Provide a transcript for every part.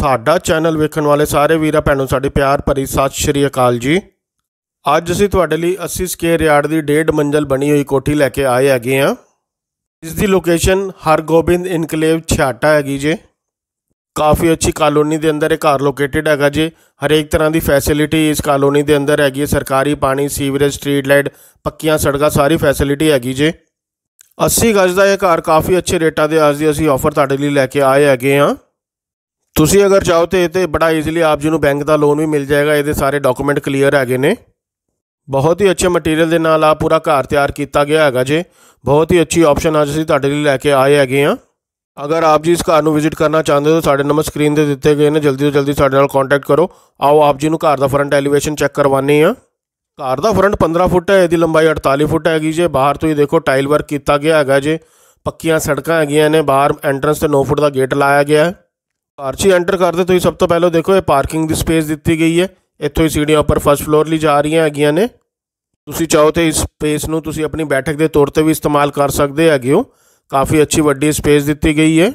ਸਾਡਾ ਚੈਨਲ ਵੇਖਣ ਵਾਲੇ ਸਾਰੇ ਵੀਰਾਂ ਭੈਣੋ ਸਾਡੇ ਪਿਆਰ ਭਰੀ ਸਤਿ ਸ਼੍ਰੀ ਅਕਾਲ ਜੀ ਅੱਜ ਅਸੀਂ ਤੁਹਾਡੇ ਲਈ 80 ਸਕੁਅਰ ਯਾਰਡ ਦੀ ਡੇਢ ਮੰਜ਼ਲ ਬਣੀ ਹੋਈ ਕੋਠੀ ਲੈ ਕੇ ਆਏ ਹੈਗੇ ਆ ਇਸ ਦੀ ਲੋਕੇਸ਼ਨ ਹਰਗੋਬਿੰਦ ਇਨਕਲੇਵ ਛਾਟਾ ਹੈਗੀ ਜੇ ਕਾਫੀ ਅੱਛੀ ਕਾਲੋਨੀ ਦੇ ਅੰਦਰ ਇਹ ਘਰ ਲੋਕੇਟਡ ਹੈਗਾ ਜੀ ਹਰੇਕ ਤਰ੍ਹਾਂ ਦੀ ਫੈਸਿਲਿਟੀ ਇਸ ਕਾਲੋਨੀ ਦੇ ਅੰਦਰ ਹੈਗੀ ਹੈ ਸਰਕਾਰੀ ਪਾਣੀ ਸੀਵਰੇਜ ਸਟਰੀਟ ਲਾਈਟ ਪੱਕੀਆਂ ਸੜਕਾਂ ਸਾਰੀ ਫੈਸਿਲਿਟੀ ਹੈਗੀ ਜੀ 80 ਗਜ ਦਾ ਇਹ ਘਰ ਕਾਫੀ ਅੱਛੇ ਰੇਟਾਂ ਦੇ ਅੱਜ ਦੀ ਅਸੀਂ ਆਫਰ ਤੁਹਾਡੇ ਲਈ ਲੈ ਕੇ ਆਏ ਹੈਗੇ ਆ ਤੁਸੀਂ ਅਗਰ ਚਾਹੋ ਤੇ ਤੇ ਬੜਾ ਈਜ਼ੀਲੀ ਆਪ ਜੀ ਨੂੰ ਬੈਂਕ ਦਾ ਲੋਨ ਵੀ ਮਿਲ ਜਾਏਗਾ ਇਹਦੇ ਸਾਰੇ ਡਾਕੂਮੈਂਟ ਕਲੀਅਰ ਹੈਗੇ ਨੇ ਬਹੁਤ ਹੀ ਅੱਛੇ ਮਟੀਰੀਅਲ ਦੇ ਨਾਲ ਆ ਪੂਰਾ ਘਰ ਤਿਆਰ ਕੀਤਾ ਗਿਆ ਹੈਗਾ ਜੇ ਬਹੁਤ ਹੀ ਅੱਛੀ ਆਪਸ਼ਨ ਅੱਜ ਅਸੀਂ ਤੁਹਾਡੇ ਲਈ ਲੈ ਕੇ ਆਏ ਹੈਗੇ ਆ ਅਗਰ ਆਪ ਜੀ ਇਸ ਘਰ ਨੂੰ ਵਿਜ਼ਿਟ ਕਰਨਾ ਚਾਹੁੰਦੇ ਹੋ ਸਾਡੇ ਨੰਬਰ ਸਕਰੀਨ ਤੇ ਦਿੱਤੇ ਗਏ ਨੇ ਜਲਦੀ ਤੋਂ ਜਲਦੀ ਸਾਡੇ ਨਾਲ ਕੰਟੈਕਟ ਕਰੋ ਆਓ ਆਪ ਜੀ ਨੂੰ ਘਰ ਦਾ ਫਰੰਟ ਐਲੀਵੇਸ਼ਨ ਚੈੱਕ ਕਰਵਾਨੇ ਆ ਘਰ ਦਾ ਫਰੰਟ 15 ਫੁੱਟ ਹੈ ਇਹਦੀ ਲੰਬਾਈ 48 ਫੁੱਟ ਹੈਗੀ ਜੇ ਬਾਹਰ ਤੋਂ ਹੀ ਦੇਖੋ ਟਾਈਲ ਵਰਕ ਕੀਤਾ ਗਿਆ ਹੈਗਾ ਜੇ ਪੱਕੀਆਂ ਸੜਕਾਂ ਹੈਗੀਆਂ ਨੇ ਬਾਹਰ ਐਂਟਰੈਂਸ ਤੇ 9 ਫੁੱਟ ਦਾ ਗੇਟ ਲਾਇਆ ਗਿਆ ਹੈ ਪਾਰਚੀ ਐਂਟਰ ਕਰਦੇ ਤੁਸੀਂ ਸਭ ਤੋਂ ਪਹਿਲਾਂ ਦੇਖੋ ਇਹ ਪਾਰਕਿੰਗ ਦੀ ਸਪੇਸ ਦਿੱਤੀ ਗਈ ਹੈ ਇੱਥੋਂ ਹੀ ਸੀੜੀਆਂ ਉੱਪਰ ਫਸਟ ਫਲੋਰ ਲਈ ਜਾ ਰਹੀਆਂ ਹੈਗੀਆਂ ਨੇ ਤੁਸੀਂ ਚਾਹੋ ਤੇ ਇਸ ਸਪੇਸ ਨੂੰ ਤੁਸੀਂ ਆਪਣੀ ਬੈਠਕ ਦੇ ਤੌਰ ਤੇ ਵੀ ਇਸਤੇਮਾਲ ਕਰ ਸਕਦੇ ਹੈਗੇ ਹੋ ਕਾਫੀ ਅੱਛੀ ਵੱਡੀ ਸਪੇਸ ਦਿੱਤੀ ਗਈ ਹੈ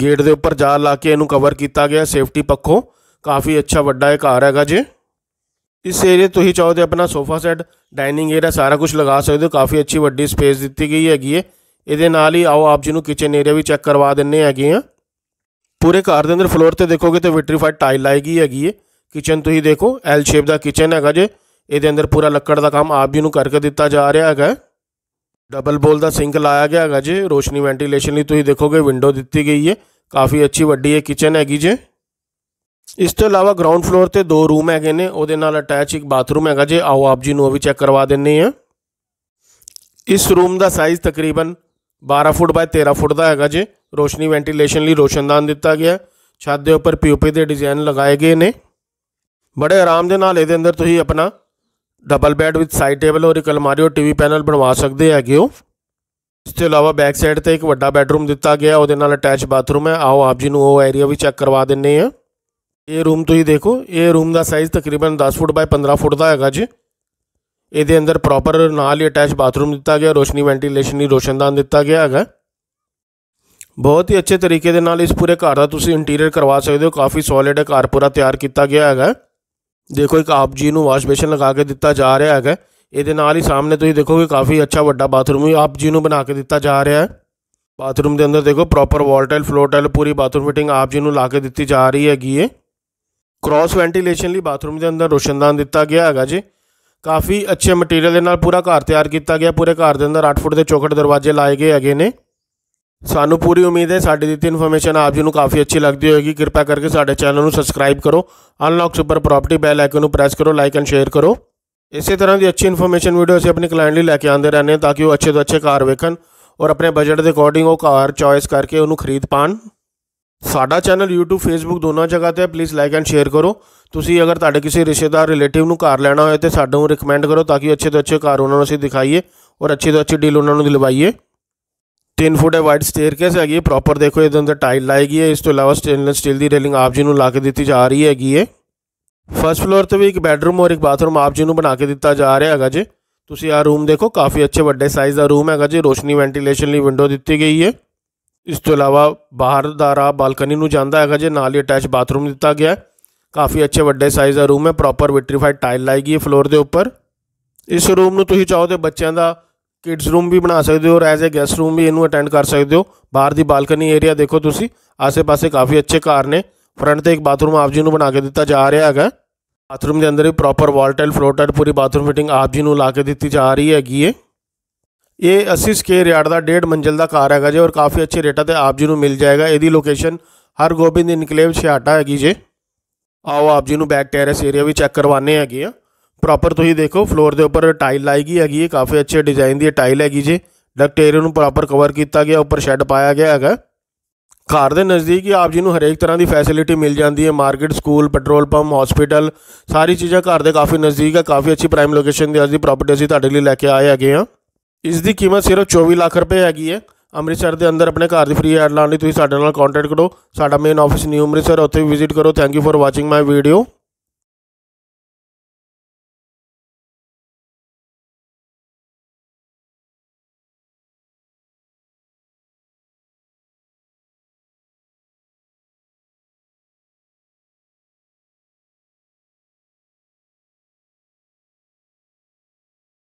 ਗੇਟ ਦੇ ਉੱਪਰ ਜਾਲ ਲਾ ਕੇ ਇਹਨੂੰ ਕਵਰ ਕੀਤਾ ਗਿਆ ਸੇਫਟੀ ਪੱਖੋਂ ਕਾਫੀ ਅੱਛਾ ਵੱਡਾ ਇੱਕ ਘਰ ਹੈਗਾ ਜੀ ਇਸ ਏਰੀਆ ਤੁਸੀਂ ਚਾਹੋ ਤੇ ਆਪਣਾ ਸੋਫਾ ਸੈੱਟ ਡਾਈਨਿੰਗ ਏਰੀਆ ਸਾਰਾ ਕੁਝ ਲਗਾ ਸਕਦੇ ਹੋ ਕਾਫੀ ਅੱਛੀ ਵੱਡੀ ਸਪੇਸ ਦਿੱਤੀ ਗਈ ਹੈਗੀ ਹੈ ਇਹਦੇ ਨਾਲ ਹੀ ਆਓ ਆਪ ਜੀ ਨੂੰ ਕਿਚਨ ਏਰੀਆ ਵੀ ਚੈੱਕ ਕਰਵਾ ਦਿੰਨੇ ਹੈਗੇ ਆ ਪੂਰੇ ਘਰ ਦੇ ਅੰਦਰ ਫਲੋਰ ਤੇ ਦੇਖੋਗੇ ਤੇ ਵਿਟਰੀਫਾਈਡ ਟਾਈਲ ਗਈ ਹੈਗੀ ਹੈ ਕਿਚਨ ਤੁਸੀਂ ਦੇਖੋ ਐਲ ਸ਼ੇਪ ਦਾ ਕਿਚਨ ਹੈਗਾ ਜੇ ਇਹਦੇ ਅੰਦਰ ਪੂਰਾ ਲੱਕੜ ਦਾ ਕੰਮ ਆਪ ਵੀ ਨੂੰ ਕਰਕੇ ਦਿੱਤਾ ਜਾ ਰਿਹਾ ਹੈਗਾ ਡਬਲ ਬੋਲ ਦਾ ਸਿੰਕ ਲਾਇਆ ਗਿਆ ਹੈਗਾ ਜੇ ਰੋਸ਼ਨੀ ਵੈਂਟੀਲੇਸ਼ਨ ਲਈ ਤੁਸੀਂ ਦੇਖੋਗੇ ਵਿੰਡੋ ਦਿੱਤੀ ਗਈ ਹੈ ਕਾਫੀ ਅੱਛੀ ਵੱਡੀ ਹੈ ਕਿਚਨ ਹੈਗੀ ਜੇ ਇਸ ਤੋਂ ਇਲਾਵਾ ਗਰਾਊਂਡ ਫਲੋਰ ਤੇ ਦੋ ਰੂਮ ਹੈਗੇ ਨੇ ਉਹਦੇ ਨਾਲ ਅਟੈਚ ਇੱਕ ਬਾਥਰੂਮ ਹੈਗਾ ਜੇ ਆਓ ਆਪ ਜੀ ਨੂੰ ਉਹ ਵੀ ਚੈੱਕ ਕਰਵਾ ਦਿੰਨੇ ਆ ਇਸ ਰੂਮ ਦਾ ਸਾਈਜ਼ ਤਕਰੀਬਨ 12 ਫੁੱਟ ਬਾਏ 13 ਫੁੱਟ ਦਾ ਹੈਗਾ ਜੇ ਰੋਸ਼ਨੀ ਵੈਂਟੀਲੇਸ਼ਨ ਲਈ ਰੋਸ਼ਨਦਾਨ ਦਿੱਤਾ ਗਿਆ ਛੱਤ ਦੇ ਉੱਪਰ ਪੀਓਪੀ ਦੇ ਡਿਜ਼ਾਈਨ ਲਗਾਏ ਗਏ ਨੇ ਬੜੇ ਆਰਾਮ ਦੇ ਨਾਲ ਇਹਦੇ ਅੰਦਰ ਤੁਸੀਂ ਆਪਣਾ double bed with side table ਔਰ ਇੱਕ ਅਲਮਾਰੀ ਔਰ ਟੀਵੀ ਪੈਨਲ ਬਣਵਾ ਸਕਦੇ ਹੈਗੇ ਹੋ ਇਸ ਤੋਂ ਇਲਾਵਾ ਬੈਕ ਸਾਈਡ ਤੇ ਇੱਕ ਵੱਡਾ ਬੈੱਡਰੂਮ ਦਿੱਤਾ ਗਿਆ ਉਹਦੇ ਨਾਲ ਅਟੈਚ ਬਾਥਰੂਮ ਹੈ ਆਓ ਆਪ ਜੀ ਨੂੰ ਉਹ ਏਰੀਆ ਵੀ ਚੈੱਕ ਕਰਵਾ ਦਿੰਨੇ ਆ ਇਹ ਰੂਮ ਤੁਸੀਂ ਦੇਖੋ ਇਹ ਰੂਮ ਦਾ ਸਾਈਜ਼ ਤਕਰੀਬਨ 10 ਫੁੱਟ ਬਾਈ 15 ਫੁੱਟ ਦਾ ਹੈਗਾ ਜੀ ਇਹਦੇ ਅੰਦਰ ਪ੍ਰੋਪਰ ਨਾਲ ਹੀ ਅਟੈਚ ਬਾਥਰੂਮ ਦਿੱਤਾ ਗਿਆ ਰੋਸ਼ਨੀ ਵੈਂਟੀਲੇਸ਼ਨ ਲਈ ਰੋਸ਼ਨਦਾਨ ਦਿੱਤਾ ਗਿਆ ਹੈਗਾ ਬਹੁਤ ਹੀ ਅੱਛੇ ਤਰੀਕੇ ਦੇ ਨਾਲ ਇਸ ਪੂਰੇ ਘਰ ਦਾ ਤੁਸੀਂ ਇੰਟੀਰੀਅਰ ਕਰਵਾ ਸਕਦੇ ਹੋ ਕਾਫੀ ਸੋਲਿਡ ਹੈ ਘਰ ਪੂਰਾ ਤਿਆਰ ਕੀਤਾ ਗਿਆ ਹੈਗਾ ਦੇਖੋ ਇੱਕ ਆਪ ਜੀ ਨੂੰ ਵਾਸ਼ ਬੇਸ਼ਨ ਲਗਾ ਕੇ ਦਿੱਤਾ ਜਾ ਰਿਹਾ ਹੈਗਾ ਇਹਦੇ ਨਾਲ ਹੀ ਸਾਹਮਣੇ ਤੁਸੀਂ ਦੇਖੋਗੇ ਕਾਫੀ ਅੱਛਾ ਵੱਡਾ ਬਾਥਰੂਮ ਵੀ ਆਪ ਜੀ ਨੂੰ ਬਣਾ ਕੇ ਦਿੱਤਾ ਜਾ ਰਿਹਾ ਹੈ ਬਾਥਰੂਮ ਦੇ ਅੰਦਰ ਦੇਖੋ proper wall tile floor tile ਪੂਰੀ ਬਾਥਰੂਮ ਫਿਟਿੰਗ ਆਪ ਜੀ ਨੂੰ ਲਾ ਕੇ ਦਿੱਤੀ ਜਾ ਰਹੀ ਹੈਗੀ ਏ ਕ੍ਰਾਸ ਵੈਂਟੀਲੇਸ਼ਨ ਲਈ ਬਾਥਰੂਮ ਦੇ ਅੰਦਰ ਰੋਸ਼ਨਦਾਨ ਦਿੱਤਾ ਗਿਆ ਹੈਗਾ ਜੀ ਕਾਫੀ ਅੱਛੇ ਮਟੀਰੀਅਲ ਦੇ ਨਾਲ ਪੂਰਾ ਘਰ ਤਿਆਰ ਕੀਤਾ ਗਿਆ ਪੂਰੇ ਘਰ ਦੇ ਅੰਦਰ 8 ਫੁੱਟ ਦੇ ਚੌਕਟ ਦਰਵਾਜ਼ੇ ਲਾਏ ਗਏ ਹੈਗੇ ਨੇ ਸਾਨੂੰ ਪੂਰੀ ਉਮੀਦ ਹੈ ਸਾਡੀ ਦਿੱਤੀ ਇਨਫੋਰਮੇਸ਼ਨ ਆਪ ਜੀ ਨੂੰ ਕਾਫੀ ਅੱਛੀ ਲੱਗਦੀ ਹੋਵੇਗੀ ਕਿਰਪਾ ਕਰਕੇ ਸਾਡੇ ਚੈਨਲ ਨੂੰ ਸਬਸਕ੍ਰਾਈਬ ਕਰੋ Unlock Super Property bell icon ਨੂੰ ਪ੍ਰੈਸ ਕਰੋ ਲਾਈਕ ਐਂਡ ਸ਼ੇਅਰ ਕਰੋ ਇਸੇ ਤਰ੍ਹਾਂ ਦੀ ਅੱਛੀ ਇਨਫੋਰਮੇਸ਼ਨ ਵੀਡੀਓ ਅਸੀਂ ਆਪਣੇ ਕਲਾਇੰਟ ਲਈ ਲੈ ਕੇ ਆਉਂਦੇ ਰਹਿੰਦੇ ਹਾਂ ਤਾਂ ਕਿ ਉਹ ਅੱਛੇ ਤੋਂ ਅੱਛੇ ਕਾਰ ਵੇਖਣ ਔਰ ਆਪਣੇ ਬਜਟ ਦੇ ਅਕੋਰਡਿੰਗ ਉਹ ਕਾਰ ਚੋਇਸ ਕਰਕੇ ਉਹਨੂੰ ਖਰੀਦ ਪਾਣ ਸਾਡਾ ਚੈਨਲ YouTube Facebook ਦੋਨਾਂ ਜਗ੍ਹਾ ਤੇ ਪਲੀਜ਼ ਲਾਈਕ ਐਂਡ ਸ਼ੇਅਰ ਕਰੋ ਤੁਸੀਂ ਅਗਰ ਤੁਹਾਡੇ ਕਿਸੇ ਰਿਸ਼ਤੇਦਾਰ ਰਿਲੇਟਿਵ ਨੂੰ ਕਾਰ ਲੈਣਾ ਹੋਵੇ ਤੇ ਨੂੰ ਰეკਮੈਂਡ ਕਰੋ ਤਾਂ ਕਿ ਅੱਛੇ ਤੋਂ ਅੱਛੇ ਕਾਰ ਉਹਨਾਂ ਨੂੰ ਅਸੀਂ ਦਿਖਾਈਏ ਔਰ ਅੱਛੇ ਤੋਂ ਅੱਛੇ ਡੀਲ ਉਹਨਾਂ ਨੂੰ ਦਿਲਵਾਈਏ 3 ਫੁੱਟ ਵਾਈਡ ਸਟੇਅਰਕੇਸ ਹੈਗੀ ਹੈ ਪ੍ਰੋਪਰ ਦੇਖੋ ਇਹਦੇ ਅੰਦਰ ਟਾਈਲ ਲਾਈ ਗਈ ਹੈ ਇਸ ਤੋਂ ਇਲਾਵਾ ਸਟੇਨਲੈਸ ਸਟੀਲ ਦੀ ਰੇਲਿੰਗ ਆਪ ਜੀ ਨੂੰ ਲਾ ਕੇ ਦਿੱਤੀ ਜਾ ਰਹੀ ਹੈਗੀ ਹੈ ਫਰਸਟ ਫਲੋਰ ਤੇ ਵੀ ਇੱਕ ਬੈਡਰੂਮ ਔਰ ਇੱਕ ਬਾਥਰੂਮ ਆਪ ਜੀ ਨੂੰ ਬਣਾ ਕੇ ਦਿੱਤਾ ਜਾ ਰਿਹਾ ਹੈਗਾ ਜੀ ਤੁਸੀਂ ਆ ਰੂਮ ਦੇਖੋ ਕਾਫੀ ਅੱਛੇ ਵੱਡੇ ਸਾਈਜ਼ ਦਾ ਰੂਮ ਹੈਗਾ ਜੀ ਰੋਸ਼ਨੀ ਵੈਂਟੀਲੇਸ਼ਨ ਲਈ ਵਿੰਡੋ ਦਿੱਤੀ ਗਈ ਹੈ ਇਸ ਤੋਂ ਇਲਾਵਾ ਬਾਹਰ ਦਾ ਰਾ ਬਾਲਕਨੀ ਨੂੰ ਜਾਂਦਾ ਹੈਗਾ ਜੀ ਨਾਲ ਹੀ ਅਟੈਚ ਬਾਥਰੂਮ ਦਿੱਤਾ ਗਿਆ ਕਾਫੀ ਅੱਛੇ ਵੱਡੇ ਸਾਈਜ਼ ਦਾ ਰੂਮ ਹੈ ਪ੍ਰੋਪਰ ਵਿਟਰੀਫਾਈਡ ਟਾਈਲ ਲਾਈ ਗਈ ਹੈ ਫਲੋਰ ਦੇ ਉੱਪਰ ਇਸ ਰੂਮ ਨੂੰ ਤੁਸੀਂ ਚਾਹੋ ਤੇ ਬੱਚਿਆਂ ਦਾ ਕਿਡਸ ਰੂਮ ਵੀ ਬਣਾ ਸਕਦੇ ਹੋ ਔਰ ਐਜ਼ ਅ ਗੈਸਟ ਰੂਮ ਵੀ ਇਹਨੂੰ ਅਟੈਂਡ ਕਰ ਸਕਦੇ ਹੋ ਬਾਹਰ ਦੀ ਬਾਲਕਨੀ ਏਰੀਆ ਦੇਖੋ ਤੁਸੀਂ ਆਸੇ-ਪਾਸੇ ਕਾਫੀ ਅੱਛੇ ਘਰ ਨੇ ਫਰੰਟ ਤੇ ਇੱਕ ਬਾਥਰੂਮ ਆਪ ਜੀ ਨੂੰ ਬਣਾ ਕੇ ਦਿੱਤਾ ਜਾ ਰਿਹਾ ਹੈਗਾ ਬਾਥਰੂਮ ਦੇ ਅੰਦਰ ਵੀ proper wall tile floor tile ਪੂਰੀ ਬਾਥਰੂਮ ਫਿਟਿੰਗ ਆਪ ਜੀ ਨੂੰ ਲਾ ਕੇ ਦਿੱਤੀ ਜਾ ਰਹੀ ਹੈਗੀ ਏ ਇਹ 80 ਸਕੇਅਰ ਯਾਰਡ ਦਾ ਡੇਢ ਮੰਜ਼ਿਲ ਦਾ ਘਰ ਹੈਗਾ ਜੀ ਔਰ ਕਾਫੀ ਅੱਛੇ ਰੇਟਾਂ ਤੇ ਆਪ ਜੀ ਨੂੰ ਮਿਲ ਜਾਏਗਾ ਇਹਦੀ location Hargobind enclave Chheharta ਹੈਗੀ ਜੇ ਆਓ ਆਪ ਜੀ ਨੂੰ ਬੈਕ ਟੈਰੇਸ ਏਰੀਆ ਵੀ ਚੈੱਕ ਕਰਵਾਨੇ ਹੈਗੇ ਆ ਪ੍ਰੋਪਰ ਤੁਸੀਂ ਦੇਖੋ ਫਲੋਰ ਦੇ ਉੱਪਰ ਟਾਈਲ ਲਾਈ ਗਈ ਹੈਗੀ ਹੈ ਕਾਫੀ ਅੱਛੇ ਡਿਜ਼ਾਈਨ ਦੀ ਟਾਈਲ ਹੈਗੀ ਜੀ ਡਕਟ ਏਰੀਆ ਨੂੰ ਪ੍ਰੋਪਰ ਕਵਰ ਕੀਤਾ ਗਿਆ ਉੱਪਰ ਸ਼ੈੱਡ ਪਾਇਆ ਗਿਆ ਹੈਗਾ ਘਰ ਦੇ ਨਜ਼ਦੀਕ ਹੀ ਆਪ ਜੀ ਨੂੰ ਹਰੇਕ ਤਰ੍ਹਾਂ ਦੀ ਫੈਸਿਲਿਟੀ ਮਿਲ ਜਾਂਦੀ ਹੈ market school petrol pump hospital ਸਾਰੀ ਚੀਜ਼ਾਂ ਘਰ ਦੇ ਕਾਫੀ ਨਜ਼ਦੀਕ ਹੈ ਕਾਫੀ ਅੱਛੀ ਪ੍ਰਾਈਮ ਲੋਕੇਸ਼ਨ ਦੀ ਅਸੀਂ ਪ੍ਰਾਪਰਟੀ ਅਸੀਂ ਤੁਹਾਡੇ ਲਈ ਲੈ ਕੇ ਆਏ ਹੈਗੇ ਆ ਇਸ ਦੀ ਕੀਮਤ ਸਿਰਫ 24 ਲੱਖ ਰੁਪਏ ਹੈਗੀ ਹੈ ਅੰਮ੍ਰਿਤਸਰ ਦੇ ਅੰਦਰ ਆਪਣੇ ਘਰ ਦੀ ਫ੍ਰੀ ਐਡ ਲਾਉਣ ਲਈ ਤੁਸੀਂ ਸਾਡੇ ਨਾਲ ਕੰਟੈਕਟ ਕਰੋ ਸਾਡਾ ਮੇਨ ਆਫਿਸ ਨਿਊ ਅੰਮ੍ਰਿਤਸਰ ਉੱਥੇ ਵਿਜ਼ਿਟ ਕਰੋ thank you for watching my video